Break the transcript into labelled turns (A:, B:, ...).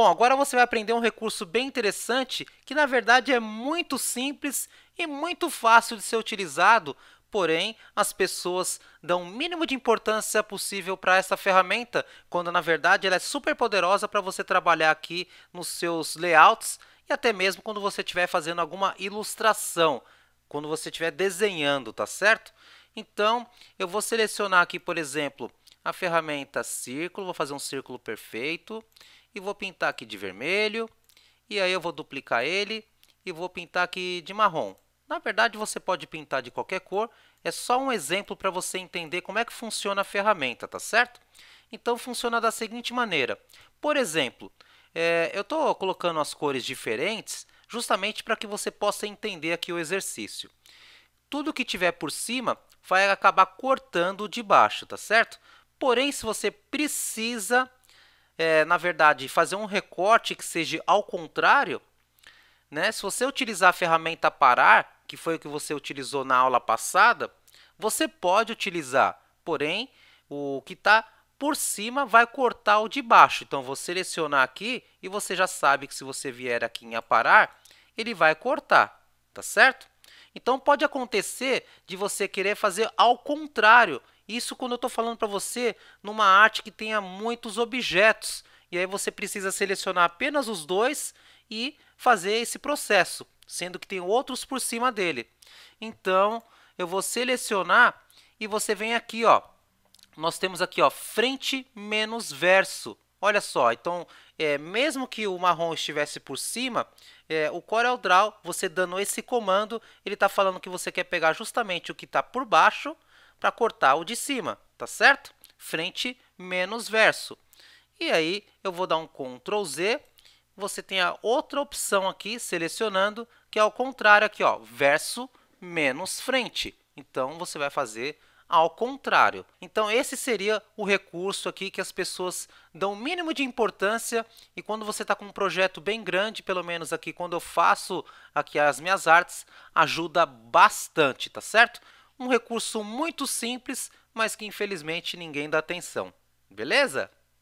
A: Bom, agora você vai aprender um recurso bem interessante que na verdade é muito simples e muito fácil de ser utilizado, porém as pessoas dão o mínimo de importância possível para essa ferramenta, quando na verdade ela é super poderosa para você trabalhar aqui nos seus layouts e até mesmo quando você estiver fazendo alguma ilustração, quando você estiver desenhando, tá certo? Então, eu vou selecionar aqui, por exemplo, a ferramenta círculo, vou fazer um círculo perfeito e vou pintar aqui de vermelho e aí eu vou duplicar ele e vou pintar aqui de marrom. Na verdade, você pode pintar de qualquer cor, é só um exemplo para você entender como é que funciona a ferramenta, tá certo? Então, funciona da seguinte maneira. Por exemplo, é, eu estou colocando as cores diferentes justamente para que você possa entender aqui o exercício. Tudo que tiver por cima vai acabar cortando o de baixo, tá certo? Porém, se você precisa, é, na verdade, fazer um recorte que seja ao contrário, né? se você utilizar a ferramenta parar, que foi o que você utilizou na aula passada, você pode utilizar, porém, o que está por cima vai cortar o de baixo. Então, vou selecionar aqui e você já sabe que se você vier aqui em aparar, ele vai cortar, tá certo? Então pode acontecer de você querer fazer ao contrário. Isso quando eu estou falando para você numa arte que tenha muitos objetos. E aí você precisa selecionar apenas os dois e fazer esse processo, sendo que tem outros por cima dele. Então eu vou selecionar e você vem aqui, ó. Nós temos aqui, ó, frente menos verso. Olha só, então é, mesmo que o marrom estivesse por cima, é, o Corel é Draw, você dando esse comando, ele está falando que você quer pegar justamente o que está por baixo para cortar o de cima, tá certo? Frente menos verso. E aí eu vou dar um Ctrl Z, você tem a outra opção aqui, selecionando, que é ao contrário aqui, ó, verso menos frente. Então, você vai fazer ao contrário. Então esse seria o recurso aqui que as pessoas dão o mínimo de importância e quando você está com um projeto bem grande, pelo menos aqui quando eu faço aqui as minhas artes, ajuda bastante, tá certo? Um recurso muito simples, mas que infelizmente ninguém dá atenção. Beleza?